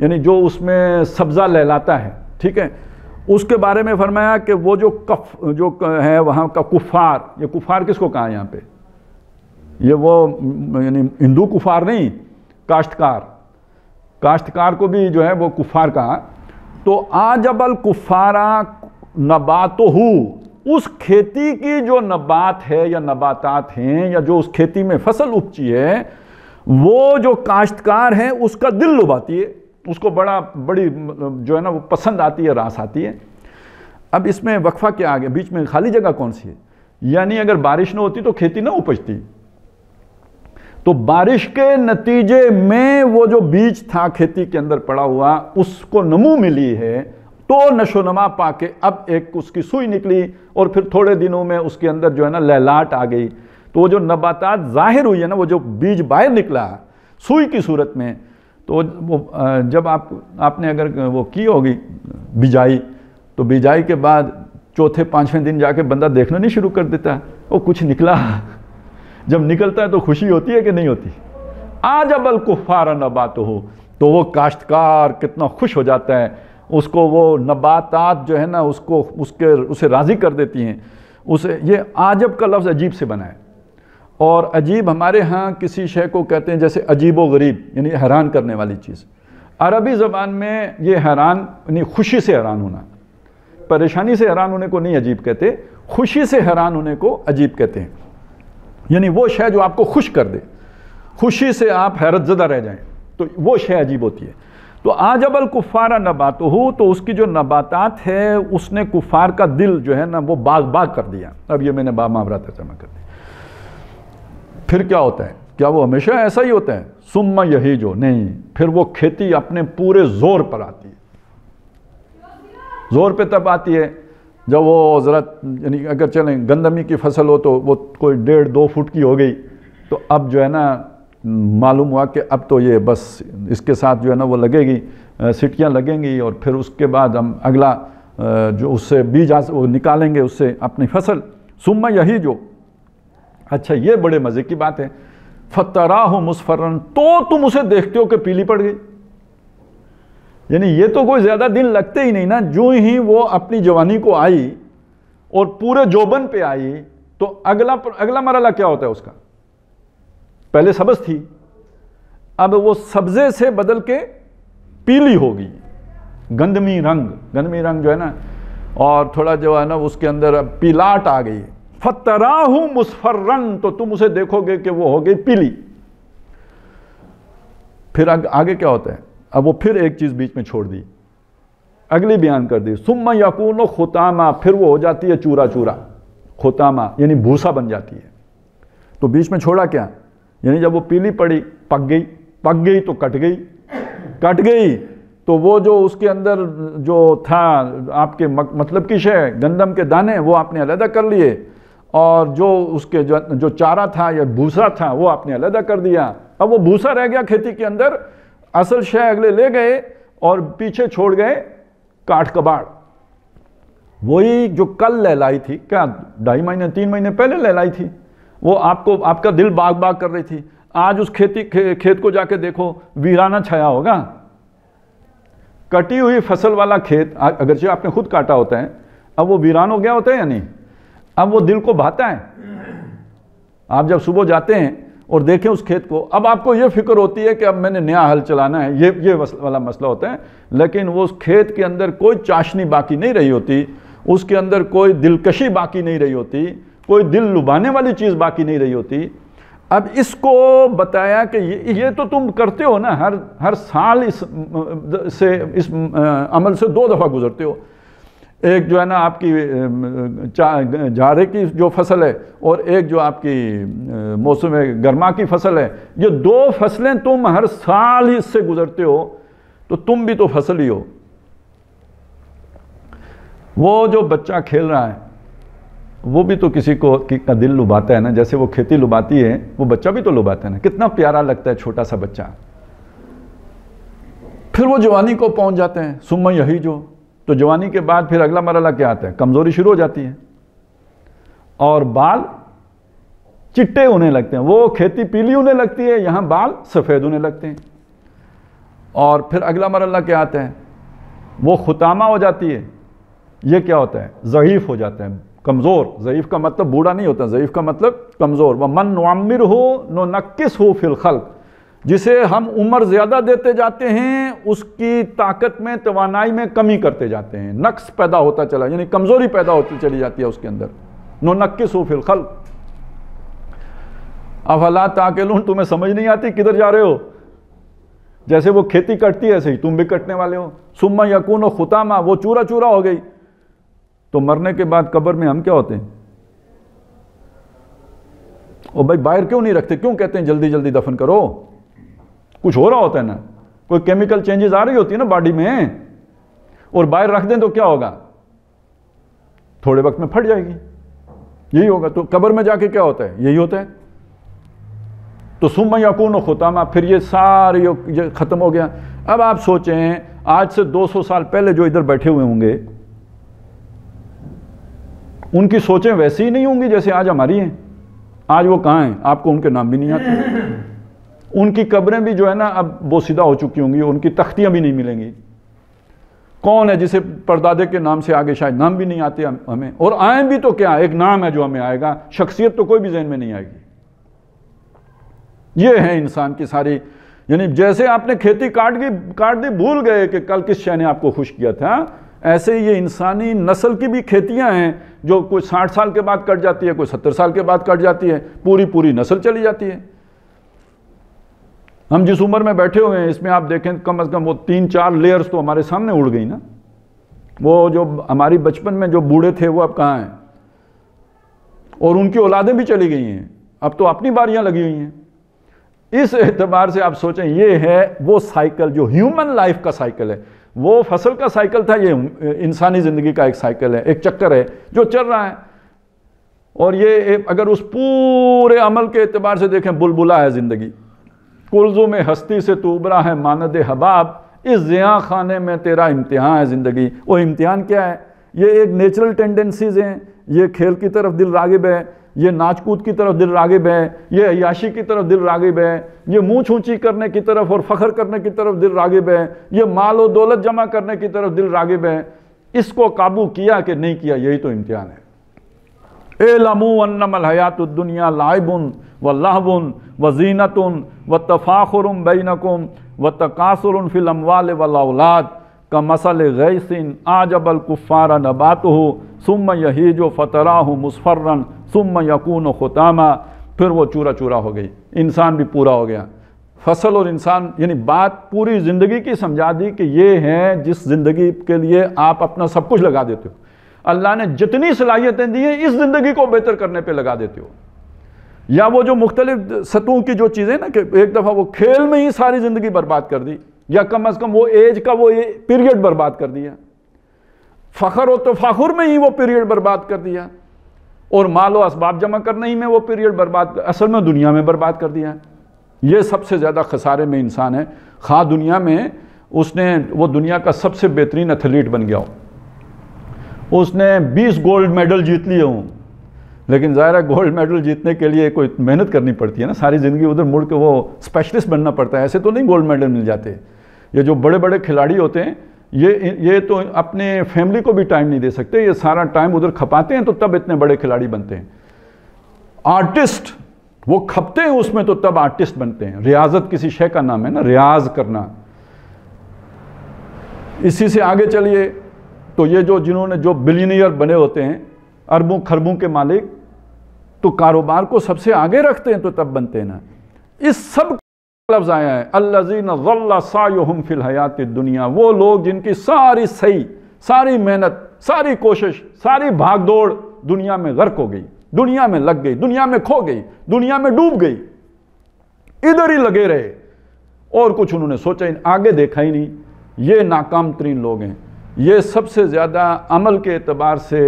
यानी जो उसमें सब्ज़ा लहलाता है ठीक है उसके बारे में फरमाया कि वो जो कफ जो है वहाँ का कुफार ये कुफार किसको कहा यहाँ पे ये वो यानी हिंदू कुफार नहीं काश्तकार काश्तकार को भी जो है वो कुफार कहा तो अबल कुफारा नबात हो उस खेती की जो नबात है या नबातात हैं या जो उस खेती में फसल उपजी है वो जो काश्तकार हैं उसका दिल लुभाती है उसको बड़ा बड़ी मतलब जो है ना वो पसंद आती है रास आती है अब इसमें वक्फा क्या आ गया बीच में खाली जगह कौन सी है यानी अगर बारिश ना होती तो खेती ना उपजती तो बारिश के नतीजे में वो जो बीज था खेती के अंदर पड़ा हुआ उसको नमू मिली है तो नशोनमा पाके अब एक उसकी सुई निकली और फिर थोड़े दिनों में उसके अंदर जो है ना लहलाट आ गई तो वो जो नबाता ज़ाहिर हुई है ना वो जो बीज बाहर निकला सुई की सूरत में तो वो जब आप आपने अगर वो की होगी बिजाई तो बिजाई के बाद चौथे पाँचवें दिन जाके बंदा देखना नहीं शुरू कर देता वो कुछ निकला जब निकलता है तो खुशी होती है कि नहीं होती आज अब अलकुफ़ारा नबात हो तो वो काश्तकार कितना खुश हो जाता है उसको वो नबातात जो है ना उसको उसके उसे राज़ी कर देती हैं उसे ये आजब का लफ्ज़ अजीब से बनाए और अजीब हमारे यहाँ किसी शे को कहते हैं जैसे अजीब व गरीब यानी हैरान करने वाली चीज़ अरबी ज़बान में ये हैरान यानी खुशी से हैरान होना परेशानी से हैरान होने को नहीं अजीब कहते खुशी से हैरान होने को अजीब कहते हैं यानी वो शय जो आपको खुश कर दे खुशी से आप हैरत ज़दा रह जाएँ तो वो शय अजीब होती है तो आज आजबल कुफ़ारा नबात हो तो उसकी जो नबातात है उसने कुफ़ार का दिल जो है ना वो बाग बाग कर दिया अब ये मैंने बा मावरा तर्जमा कर दिया फिर क्या होता है क्या वो हमेशा ऐसा ही होता है सुम्मा यही जो नहीं फिर वो खेती अपने पूरे जोर पर आती है जोर पे तब आती है जब वो ज़रा यानी अगर चलें गंदमी की फसल हो तो वो कोई डेढ़ दो फुट की हो गई तो अब जो है ना मालूम हुआ कि अब तो ये बस इसके साथ जो है ना वो लगेगी सिटियाँ लगेंगी और फिर उसके बाद हम अगला जो उससे बीज वो निकालेंगे उससे अपनी फसल सुम्मा यही जो अच्छा ये बड़े मज़े की बात है फतरा हो मुस्फरन तो तुम उसे देखते हो कि पीली पड़ गई यानी ये तो कोई ज़्यादा दिन लगते ही नहीं ना जो ही वो अपनी जवानी को आई और पूरे जोबन पे आई तो अगला अगला मरला क्या होता है उसका पहले सब्ज़ थी अब वो सब्ज़े से बदल के पीली होगी गंदमी रंग गंदमी रंग जो है ना और थोड़ा जो है ना उसके अंदर पीलाट आ गई फतराहू मुस्फर्रन तो तुम उसे देखोगे कि वो हो गई पीली फिर आग, आगे क्या होता है अब वो फिर एक चीज़ बीच में छोड़ दी अगली बयान कर दी सुम यकून खुतामा फिर वो हो जाती है चूरा चूरा खुतामा यानी भूसा बन जाती है तो बीच में छोड़ा क्या यानी जब वो पीली पड़ी पक गई पक गई तो कट गई कट गई तो वो जो उसके अंदर जो था आपके मतलब की शय गंदम के दाने वो आपने अलहदा कर लिए और जो उसके जो, जो चारा था या भूसा था वो आपने अलहदा कर दिया अब वो भूसा रह गया खेती के अंदर असल शय अगले ले गए और पीछे छोड़ गए काठ कबाड़ वही जो कल लहलाई थी क्या ढाई महीने तीन महीने पहले लहलाई थी वो आपको आपका दिल बाग बाग कर रही थी आज उस खेती खे, खेत को जाके देखो वीराना छाया होगा कटी हुई फसल वाला खेत अगरचे आपने खुद काटा होता है अब वो वीरान हो गया होता है या नहीं अब वो दिल को भाता है आप जब सुबह जाते हैं और देखें उस खेत को अब आपको ये फिक्र होती है कि अब मैंने नया हल चलाना है ये ये वाला मसला होता है लेकिन वो उस खेत के अंदर कोई चाशनी बाकी नहीं रही होती उसके अंदर कोई दिलकशी बाकी नहीं रही होती कोई दिल लुभाने वाली चीज़ बाकी नहीं रही होती अब इसको बताया कि ये ये तो तुम करते हो ना हर हर साल इस से इस अमल से दो दफ़ा गुजरते हो एक जो है ना आपकी जाड़े की जो फसल है और एक जो आपकी मौसम गर्मा की फसल है ये दो फसलें तुम हर साल ही इससे गुजरते हो तो तुम भी तो फसल ही हो वो जो बच्चा खेल रहा है वो भी तो किसी को कि का दिल लुभाता है ना जैसे वो खेती लुभाती है वो बच्चा भी तो लुभाता है ना कितना प्यारा लगता है छोटा सा बच्चा फिर वो जवानी को पहुंच जाते हैं सुम्मा यही जो तो जवानी के बाद फिर अगला मरला क्या आता है कमज़ोरी शुरू हो जाती है और बाल चिट्टे होने लगते हैं वो खेती पीली होने लगती है यहां बाल सफ़ेद होने लगते हैं और फिर अगला मरला क्या आता है वो खुतामा हो जाती है ये क्या होता है ज़यीफ़ हो जाते हैं कमज़ोर ज़यीफ़ का मतलब बूढ़ा नहीं होता ज़यीफ़ का मतलब कमज़ोर व मन नामिर हो नो नक्किस हो फिलखल़ जिसे हम उम्र ज़्यादा देते जाते हैं उसकी ताकत में तोानाई में कमी करते जाते हैं नक्स पैदा होता चला यानी कमज़ोरी पैदा होती चली जाती है उसके अंदर नो नक्किस सूफिल खल अब हालात तुम्हें समझ नहीं आती किधर जा रहे हो जैसे वो खेती कटती है ऐसे ही तुम भी कटने वाले हो सुम्मा यकून खुतामा वो चूरा चूरा हो गई तो मरने के बाद कब्र में हम क्या होते हैं और भाई बाहर क्यों नहीं रखते क्यों कहते हैं जल्दी जल्दी दफन करो कुछ हो रहा होता है ना कोई केमिकल चेंजेस आ रही होती है ना बॉडी में और बाहर रख दें तो क्या होगा थोड़े वक्त में फट जाएगी यही होगा तो कब्र में जाके क्या होता है यही होता है तो सुम यकून खुतामा फिर ये सारे ये ख़त्म हो गया अब आप सोचें आज से 200 साल पहले जो इधर बैठे हुए होंगे उनकी सोचें वैसी ही नहीं होंगी जैसे आज हमारी हैं आज वो कहाँ हैं आपको उनके नाम भी नहीं आते उनकी कब्रें भी जो है ना अब बोसीदा हो चुकी होंगी उनकी तख्तियां भी नहीं मिलेंगी कौन है जिसे परदादे के नाम से आगे शायद नाम भी नहीं आते हमें और आए भी तो क्या एक नाम है जो हमें आएगा शख्सियत तो कोई भी जहन में नहीं आएगी ये है इंसान की सारी यानी जैसे आपने खेती काट गई काट दी भूल गए कि कल किस शह ने आपको खुश किया था ऐसे ये इंसानी नस्ल की भी खेतियां हैं जो कोई साठ साल के बाद कट जाती है कोई सत्तर साल के बाद कट जाती है पूरी पूरी नस्ल चली जाती है हम जिस उम्र में बैठे हुए हैं इसमें आप देखें तो कम से कम वो तीन चार लेयर्स तो हमारे सामने उड़ गई ना वो जो हमारी बचपन में जो बूढ़े थे वो अब कहाँ हैं और उनकी औलादें भी चली गई हैं अब तो अपनी बारियां लगी हुई हैं इस एतबार से आप सोचें ये है वो साइकिल जो ह्यूमन लाइफ का साइकिल है वो फसल का साइकिल था ये इंसानी ज़िंदगी का एक साइकिल है एक चक्कर है जो चल रहा है और ये अगर उस पूरे अमल के एतबार से देखें बुलबुला है ज़िंदगी में हस्ती से तो उबरा है मानद हबाब इस जिया खाने में तेरा इम्तिहान है ज़िंदगी वो इम्तिहान क्या है ये एक नेचुरल टेंडेंसीज़ हैं ये खेल की तरफ दिल रागिब है ये नाच कूद की तरफ दिल रागिब है ये अयाशी की तरफ दिल रागिब है ये मुँह छूची करने की तरफ और फ़ख्र करने की तरफ दिल रागिब है ये माल और दौलत जमा करने की तरफ दिल रागिब है इसको काबू किया कि नहीं किया यही तो इम्तिहान है ए लमू अन्नमल हयात दुनिया लाइबुन व लहबुन व जीनत व तफ़ाखुर बैनकुम व तकासुरन फ़िलमवाल वलाउलाद का मसल गैसिन आजबल कुफ़ारा नबात हो सुम यही जो फ़तरा हो मुसफ़र्रन सुम यकून ख़ुतामा फिर वो चूरा चूरा हो गई इंसान भी पूरा हो गया फसल और इंसान यानी बात पूरी ज़िंदगी की समझा दी कि ये है जिस ज़िंदगी के लिए आप अपना सब कुछ लगा देते हो अल्लाह ने जितनी सलाहियतें दी हैं इस ज़िंदगी को बेहतर करने पे लगा देते हो या वो जो मुख्तलिफ सतहों की जो चीज़ें ना कि एक दफ़ा वो खेल में ही सारी ज़िंदगी बर्बाद कर दी या कम अज़ कम वो एज का वो पीरियड बर्बाद कर दिया फ़खर व तफाखुर में ही वो पीरियड बर्बाद कर दिया और माल व इसबाब जमा करने ही में वो पीरियड बर्बाद असल में दुनिया में बर्बाद कर दिया ये सबसे ज़्यादा खसारे में इंसान है खा दुनिया में उसने वो दुनिया का सबसे बेहतरीन एथलीट बन गया हो उसने 20 गोल्ड मेडल जीत लिए हों लेकिन ज़ाहिर है गोल्ड मेडल जीतने के लिए कोई मेहनत करनी पड़ती है ना सारी ज़िंदगी उधर मुड़ के वो स्पेशलिस्ट बनना पड़ता है ऐसे तो नहीं गोल्ड मेडल मिल जाते ये जो बड़े बड़े खिलाड़ी होते हैं ये ये तो अपने फैमिली को भी टाइम नहीं दे सकते ये सारा टाइम उधर खपाते हैं तो तब इतने बड़े खिलाड़ी बनते हैं आर्टिस्ट वो खपते हैं उसमें तो तब आर्टिस्ट बनते हैं रियाजत किसी शे का नाम है ना रियाज करना इसी से आगे चलिए तो ये जो जिन्होंने जो बिलीनियर बने होते हैं अरबों खरबों के मालिक तो कारोबार को सबसे आगे रखते हैं तो तब बनते हैं ना इस सब लफ्ज आया है अल्लाजीन साम फिल हयात दुनिया वो लोग जिनकी सारी सही सारी मेहनत सारी कोशिश सारी भागदौड़ दुनिया में गर्क हो गई दुनिया में लग गई दुनिया में खो गई दुनिया में डूब गई इधर ही लगे रहे और कुछ उन्होंने सोचा ही आगे देखा ही नहीं ये नाकाम तरीन लोग हैं ये सबसे ज़्यादा अमल के अतबार से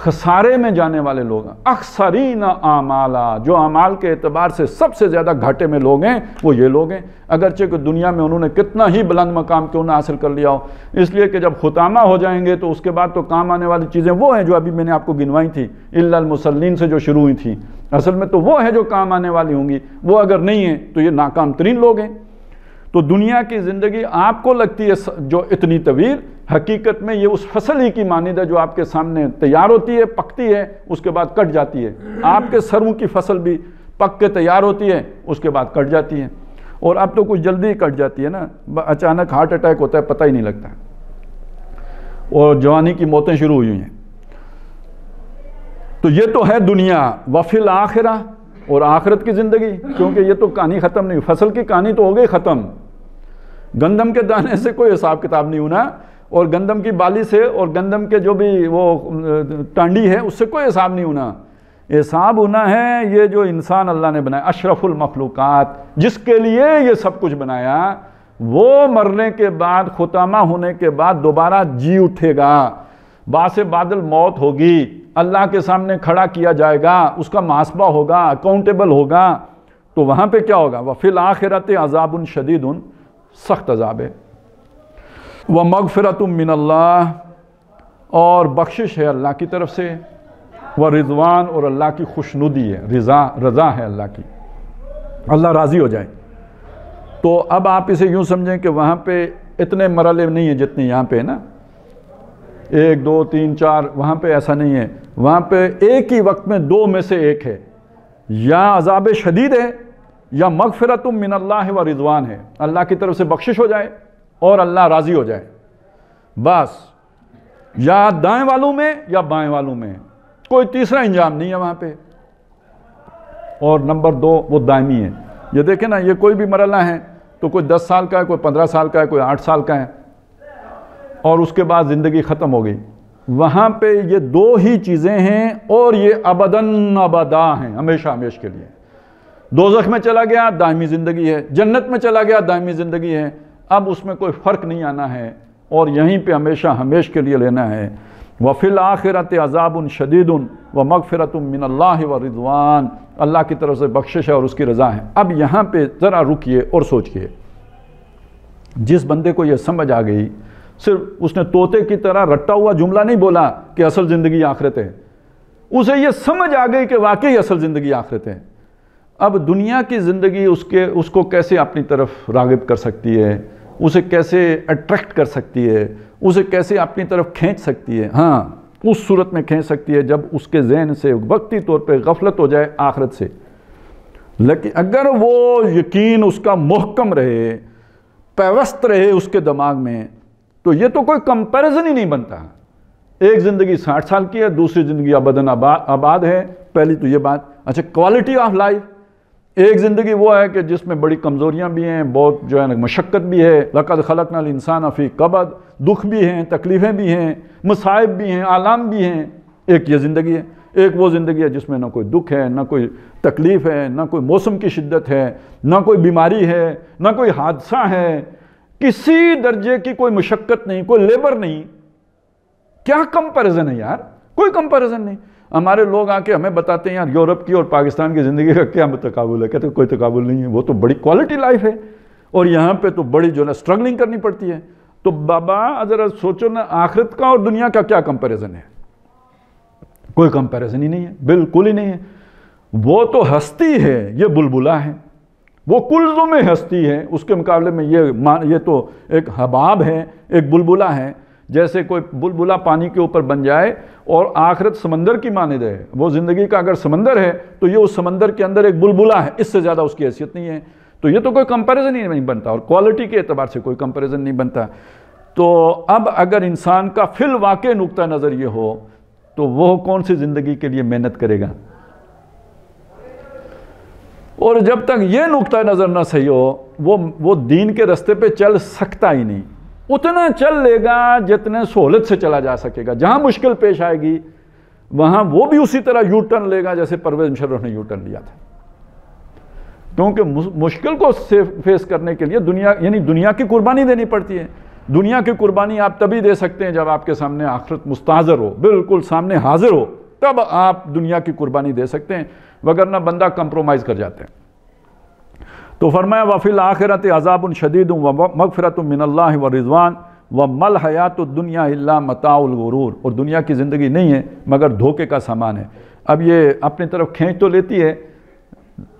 खसारे में जाने वाले लोग हैं अक्सरीन आमाला जो अमाल के अतबार से सबसे ज़्यादा घाटे में लोग हैं वो ये लोग हैं अगरचे कि दुनिया में उन्होंने कितना ही बुलंद मकाम क्यों ना हासिल कर लिया हो इसलिए कि जब खुतामा हो जाएंगे तो उसके बाद तो काम आने वाली चीज़ें वो हैं जो अभी मैंने आपको गिनवाई थी इलामसलिन से जो शुरू हुई थी असल में तो वो है जो काम आने वाली होंगी वो अगर नहीं है तो ये नाकाम तरीन लोग हैं तो दुनिया की ज़िंदगी आपको लगती है जो इतनी तवील हकीकत में ये उस फसल ही की है जो आपके सामने तैयार होती है पकती है उसके बाद कट जाती है आपके सरों की फसल भी पक के तैयार होती है उसके बाद कट जाती है और अब तो कुछ जल्दी ही कट जाती है ना अचानक हार्ट अटैक होता है पता ही नहीं लगता और जवानी की मौतें शुरू हुई हैं तो ये तो है दुनिया वफिल आखिरा और आखिरत की ज़िंदगी क्योंकि ये तो कहानी ख़त्म नहीं फसल की कहानी तो हो गई ख़त्म गंदम के दाने से कोई हिसाब किताब नहीं होना और गंदम की बाली से और गंदम के जो भी वो टांडी है उससे कोई हिसाब नहीं होना हिसाब होना है ये जो इंसान अल्लाह ने बनाया अशरफुल मखलूक़ात जिसके लिए ये सब कुछ बनाया वो मरने के बाद खुतामा होने के बाद दोबारा जी उठेगा बास बादल मौत होगी अल्लाह के सामने खड़ा किया जाएगा उसका मासबा होगा अकाउंटेबल होगा तो वहाँ पे क्या होगा वफिल आखिरत अजाबन शदीद उन सख्त अजाब है व मगफ़रत मिनल्ला और बख्शिश है अल्लाह की तरफ से व रिजवान और अल्लाह की खुशनुदी है रज़ा रज़ा है अल्लाह की अल्लाह राज़ी हो जाए तो अब आप इसे यूँ समझें कि वहाँ पे इतने मरले नहीं हैं जितने यहाँ पे है ना एक दो तीन चार वहाँ पे ऐसा नहीं है वहाँ पे एक ही वक्त में दो में से एक है या अजाब शदीद है या मगफ़रत मिनल्ला व रिजवान है अल्लाह की तरफ से बख्शिश हो जाए और अल्लाह राज़ी हो जाए बस या दाएं वालों में या बाएं वालों में कोई तीसरा इंजाम नहीं है वहां पे और नंबर दो वो दायमी है ये देखे ना ये कोई भी मरला है तो कोई दस साल का है कोई पंद्रह साल का है कोई आठ साल का है और उसके बाद ज़िंदगी ख़त्म हो गई वहां पे ये दो ही चीज़ें हैं और ये अबदन अबदा हैं हमेशा हमेश के लिए दो में चला गया दायमी ज़िंदगी है जन्नत में चला गया दायमी ज़िंदगी है अब उसमें कोई फ़र्क नहीं आना है और यहीं पे हमेशा हमेश के लिए लेना है वफिल आखिरत अजाबन उन व मगफ़रत मिनल्ला व रिजवान अल्लाह की तरफ से बख्शिश है और उसकी रज़ा है अब यहाँ पे ज़रा रुकिए और सोचिए जिस बंदे को यह समझ आ गई सिर्फ उसने तोते की तरह रट्टा हुआ जुमला नहीं बोला कि असल ज़िंदगी आखिरत है उसे ये समझ आ गई कि वाकई असल ज़िंदगी आखिरत है अब दुनिया की ज़िंदगी उसके उसको कैसे अपनी तरफ रागिब कर सकती है उसे कैसे अट्रैक्ट कर सकती है उसे कैसे अपनी तरफ खींच सकती है हाँ उस सूरत में खींच सकती है जब उसके जहन से वक्ती तौर पर गफलत हो जाए आखरत से लेकिन अगर वो यकीन उसका मोहकम रहे पैवस्त रहे उसके दिमाग में तो ये तो कोई कंपैरिजन ही नहीं बनता एक ज़िंदगी साठ साल की है दूसरी ज़िंदगी अबदन आबाद है पहली तो ये बात अच्छा क्वालिटी ऑफ लाइफ एक ज़िंदगी वो है कि जिसमें बड़ी कमज़ोरियाँ भी हैं बहुत जो है ना मशक्क़त भी है लक़द खलक नाल इंसान अफ़ी कबद दुख भी हैं तकलीफ़ें भी हैं मसाइब भी हैं आलाम भी हैं एक ये ज़िंदगी है एक वो ज़िंदगी है जिसमें ना कोई दुख है ना कोई तकलीफ़ है ना कोई मौसम की शिद्दत है ना कोई बीमारी है ना कोई हादसा है किसी दर्जे की कोई मशक्क़त नहीं कोई लेबर नहीं क्या कंपेरिजन है यार कोई कंपेरिजन नहीं हमारे लोग आके हमें बताते हैं यार यूरोप की और पाकिस्तान की ज़िंदगी का क्या तकबुल है कहते हैं कोई तकबुल नहीं है वो तो बड़ी क्वालिटी लाइफ है और यहाँ पे तो बड़ी जो है स्ट्रगलिंग करनी पड़ती है तो बाबा अगर सोचो ना आखिरत का और दुनिया का क्या कंपेरिजन है कोई कंपेरिजन ही नहीं है बिल्कुल ही नहीं है वो तो हस्ती है ये बुलबुला है वो में हस्ती है उसके मुकाबले में ये ये तो एक हबाब है एक बुलबुला है जैसे कोई बुलबुला पानी के ऊपर बन जाए और आखिरत समंदर की माने दे वो ज़िंदगी का अगर समंदर है तो ये उस समंदर के अंदर एक बुलबुला है इससे ज़्यादा उसकी हैसियत नहीं है तो ये तो कोई कंपैरिजन ही नहीं बनता और क्वालिटी के अतबार से कोई कंपैरिजन नहीं बनता तो अब अगर इंसान का फिल वाक़ नुकता नज़र ये हो तो वह कौन सी ज़िंदगी के लिए मेहनत करेगा और जब तक ये नुकता नज़र ना सही हो वो वो दीन के रस्ते पे चल सकता ही नहीं उतना चल लेगा जितने सहूलत से चला जा सकेगा जहां मुश्किल पेश आएगी वहां वो भी उसी तरह यू टर्न लेगा जैसे परवेज मुशर्रफ ने यू टर्न लिया था क्योंकि मुश्किल को फेस करने के लिए दुनिया यानी दुनिया की कुर्बानी देनी पड़ती है दुनिया की कुर्बानी आप तभी दे सकते हैं जब आपके सामने आखिरत मुस्ताजर हो बिल्कुल सामने हाजिर हो तब आप दुनिया की कुर्बानी दे सकते हैं वगरना बंदा कंप्रोमाइज़ कर जाते हैं तो फरमाया वफ़िल आखिरत अजाब शदीद व मगफ़रत मिनल्ला व रिजवान व मल हयात दुनिया मताउल मताउलगरूर और दुनिया की ज़िंदगी नहीं है मगर धोखे का सामान है अब ये अपनी तरफ खींच तो लेती है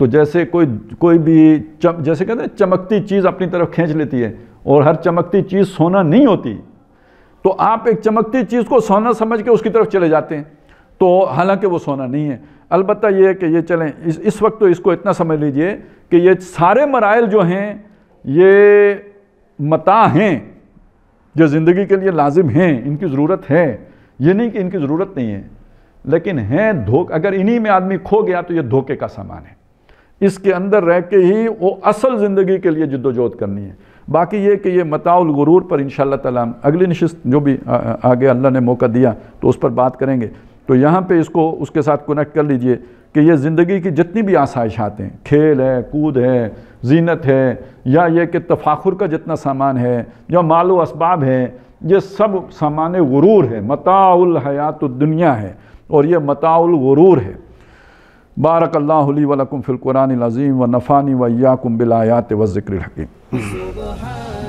तो जैसे कोई कोई भी चम, जैसे कहते हैं चमकती चीज़ अपनी तरफ खींच लेती है और हर चमकती चीज़ सोना नहीं होती तो आप एक चमकती चीज़ को सोना समझ के उसकी तरफ चले जाते हैं तो हालांकि वो सोना नहीं है अलबत् ये है कि ये चलें इस इस वक्त तो इसको इतना समझ लीजिए कि ये सारे मराइल जो हैं ये मता हैं जो ज़िंदगी के लिए लाजिम हैं इनकी ज़रूरत है ये नहीं कि इनकी ज़रूरत नहीं है लेकिन हैं धोख अगर इन्हीं में आदमी खो गया तो ये धोखे का सामान है इसके अंदर रह के ही वो असल ज़िंदगी के लिए जद्दोजहद करनी है बाकी ये कि ये मताउल गुरूर पर इन ताला अगली नशस्त जो भी आगे अल्लाह ने मौका दिया तो उस पर बात करेंगे तो यहाँ पे इसको उसके साथ कनेक्ट कर लीजिए कि ये ज़िंदगी की जितनी भी आसाइशात हैं खेल है कूद है जीनत है या ये कि तफाखुर का जितना सामान है या मालो इसबाब है ये सब सामान गुरूर है मताउल हयात दुनिया है और ये मताउल गुरूर है बारक अल्लाहली वलकुम फ़िलकुरान अज़ीम व नफ़ानी वयाकुम बिलायात व ज़िक्र हकीम